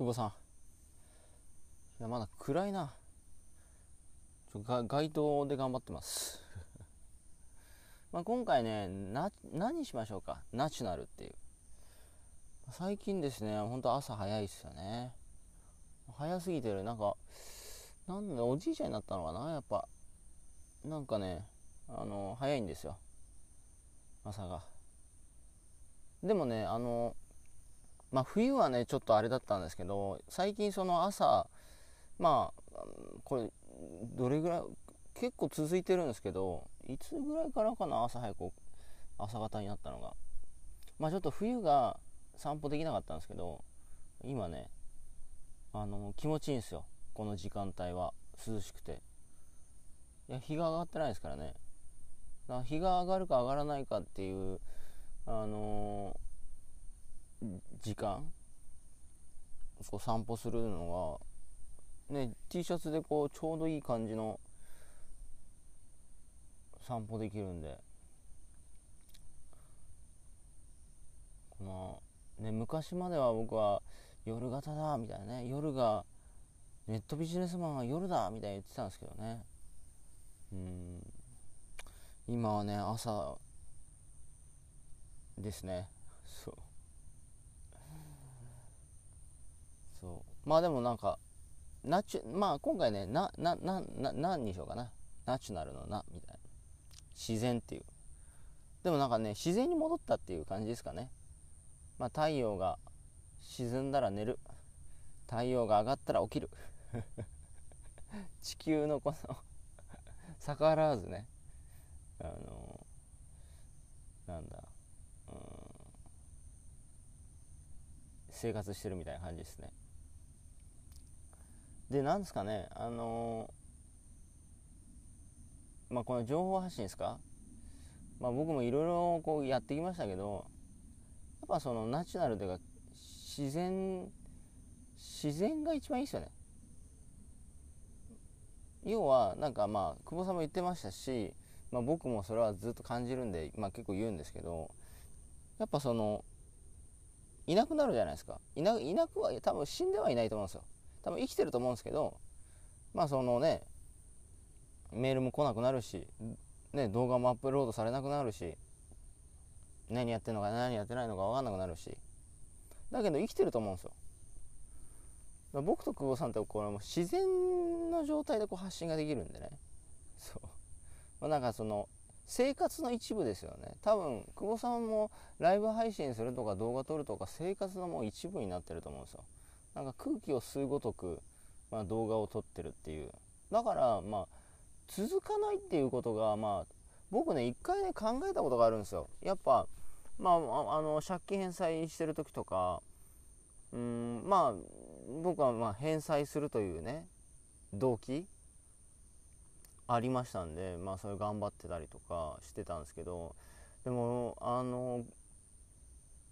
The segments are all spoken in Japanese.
久保さん。いや、まだ暗いな。ちょが街灯で頑張ってます。まあ今回ねな、何しましょうか。ナチュラルっていう。最近ですね、ほんと朝早いですよね。早すぎてる。なんか、なんだ、おじいちゃんになったのかなやっぱ。なんかね、あの、早いんですよ。朝が。でもね、あの、まあ、冬はねちょっとあれだったんですけど最近その朝まあこれどれぐらい結構続いてるんですけどいつぐらいからかな朝早く朝方になったのがまあちょっと冬が散歩できなかったんですけど今ねあの気持ちいいんですよこの時間帯は涼しくていや日が上がってないですからねだから日が上がるか上がらないかっていうあのー時間こう散歩するのが、ね、T シャツでこうちょうどいい感じの散歩できるんでこの、ね、昔までは僕は夜型だみたいなね夜がネットビジネスマンは夜だみたいに言ってたんですけどねうん今はね朝ですねそうそうまあでもなんかナチュまあ今回ねなななな何にしようかなナチュラルのなみたいな自然っていうでもなんかね自然に戻ったっていう感じですかねまあ太陽が沈んだら寝る太陽が上がったら起きる 地球のこの逆らわずねあのー、なんだうん生活してるみたいな感じですねで、なんですかね、あのー、まあ、この情報発信ですか、まあ、僕もいろいろこうやってきましたけど、やっぱそのナチュラルというか、自然、自然が一番いいですよね。要は、なんかまあ、久保さんも言ってましたし、まあ、僕もそれはずっと感じるんで、まあ、結構言うんですけど、やっぱその、いなくなるじゃないですか。いな、いなくは、多分死んではいないと思うんですよ。多分生きてると思うんですけどまあそのねメールも来なくなるし、ね、動画もアップロードされなくなるし何やってんのか何やってないのか分かんなくなるしだけど生きてると思うんですよ僕と久保さんってこれも自然の状態でこう発信ができるんでねそうまあ、なんかその生活の一部ですよね多分久保さんもライブ配信するとか動画撮るとか生活のもう一部になってると思うんですよなんか空気を吸うごとく、まあ、動画を撮ってるっていうだからまあ続かないっていうことがまあ僕ね一回ね考えたことがあるんですよやっぱまああの借金返済してる時とかうんまあ僕はま返済するというね動機ありましたんでまあそれ頑張ってたりとかしてたんですけどでもあの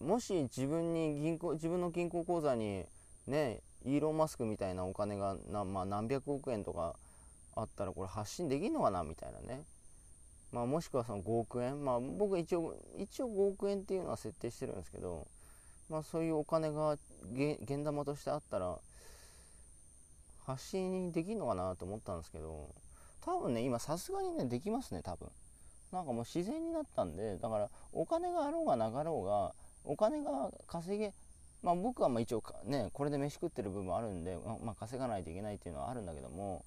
もし自分に銀行自分の銀行口座にねイーロン・マスクみたいなお金がな、まあ、何百億円とかあったらこれ発信できんのかなみたいなね、まあ、もしくはその5億円、まあ、僕一応一応5億円っていうのは設定してるんですけど、まあ、そういうお金が現玉としてあったら発信できんのかなと思ったんですけど多分ね今さすがにねできますね多分なんかもう自然になったんでだからお金があろうがなかろうがお金が稼げまあ、僕はまあ一応ねこれで飯食ってる部分あるんで、まあ、稼がないといけないっていうのはあるんだけども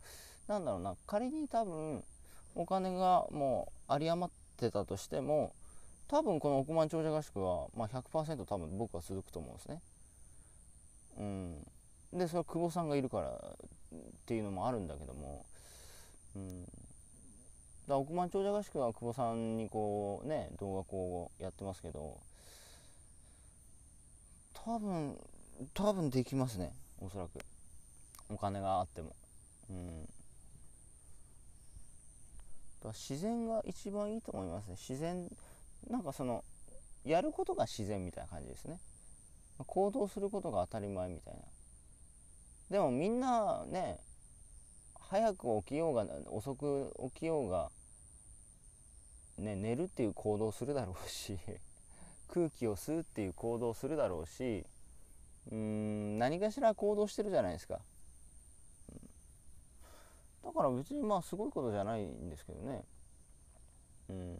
なんだろうな仮に多分お金がもう有り余ってたとしても多分この億万長者合宿は、まあ100、多分僕は続くと思うんですね。うん、でそれは久保さんがいるからっていうのもあるんだけども、うん、だ億万長者合宿は久保さんにこうね動画こうやってますけど多分多分できますねおそらくお金があってもうん自然が一番いいと思いますね自然なんかそのやることが自然みたいな感じですね行動することが当たり前みたいなでもみんなね早く起きようが遅く起きようが、ね、寝るっていう行動するだろうし空気を吸うっていう行動をするだろうしうーん何かしら行動してるじゃないですか、だから別にまあすごいことじゃないんですけどねうん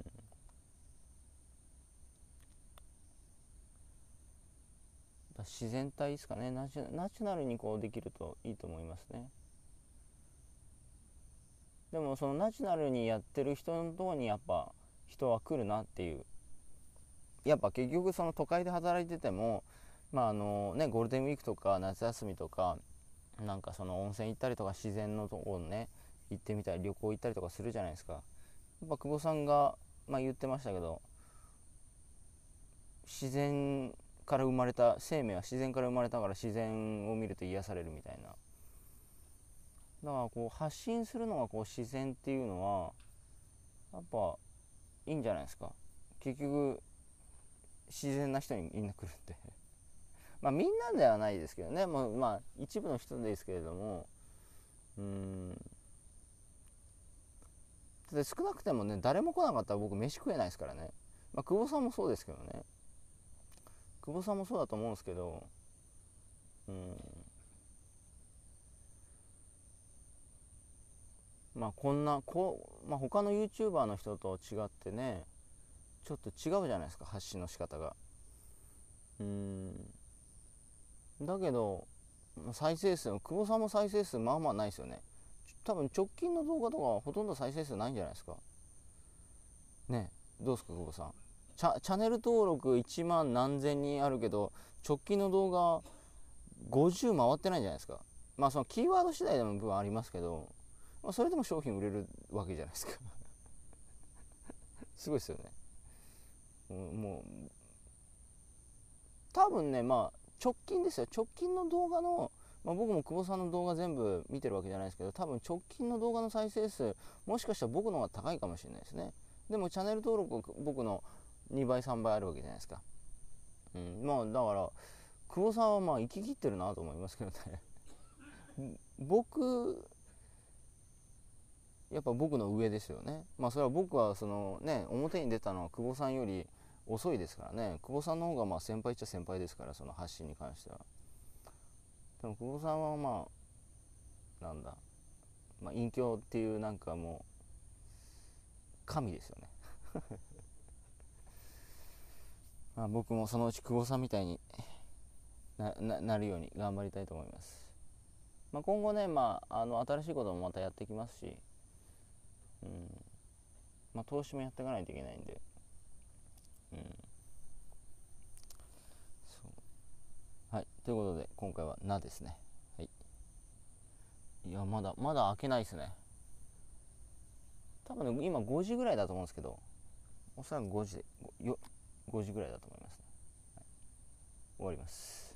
だ自然体ですかねナチュナルにこうできるといいと思いますねでもそのナチュナルにやってる人のとこにやっぱ人は来るなっていうやっぱ結局その都会で働いてても、まああのね、ゴールデンウィークとか夏休みとかなんかその温泉行ったりとか自然のところね行ってみたり旅行行ったりとかするじゃないですかやっぱ久保さんが、まあ、言ってましたけど自然から生まれた生命は自然から生まれたから自然を見ると癒されるみたいなだからこう発信するのがこう自然っていうのはやっぱいいんじゃないですか結局自然な人にみんな来るんで まあみんなではないですけどねもうまあ一部の人ですけれどもうんで少なくてもね誰も来なかったら僕飯食えないですからね、まあ、久保さんもそうですけどね久保さんもそうだと思うんですけどうんまあこんなこう、まあ、他の YouTuber の人と違ってねちょっと違うじゃないですか発信の仕方がうんだけど再生数久保さんも再生数まあまあないですよね多分直近の動画とかはほとんど再生数ないんじゃないですかねどうですか久保さんチャンネル登録1万何千人あるけど直近の動画50回ってないんじゃないですかまあそのキーワード次第でも部分ありますけど、まあ、それでも商品売れるわけじゃないですか すごいですよねもう多分ねまあ直近ですよ直近の動画の、まあ、僕も久保さんの動画全部見てるわけじゃないですけど多分直近の動画の再生数もしかしたら僕の方が高いかもしれないですねでもチャンネル登録僕の2倍3倍あるわけじゃないですか、うん、まあだから久保さんはまあ生き切ってるなと思いますけどね 僕やっぱ僕の上ですよねまあそれは僕はそのね表に出たのは久保さんより遅いですからね久保さんの方がまあ先輩っちゃ先輩ですからその発信に関してはでも久保さんはまあなんだ、まあ、隠居っていうなんかもう神ですよね まあ僕もそのうち久保さんみたいになななるように頑張りたいと思います、まあ、今後ね、まあ、あの新しいこともまたやってきますし、うんまあ、投資もやっていかないといけないんでうんそうはいということで今回は「な」ですねはいいやまだまだ開けないですね多分ね今5時ぐらいだと思うんですけどおそらく5時で 5, 5時ぐらいだと思いますね、はい、終わります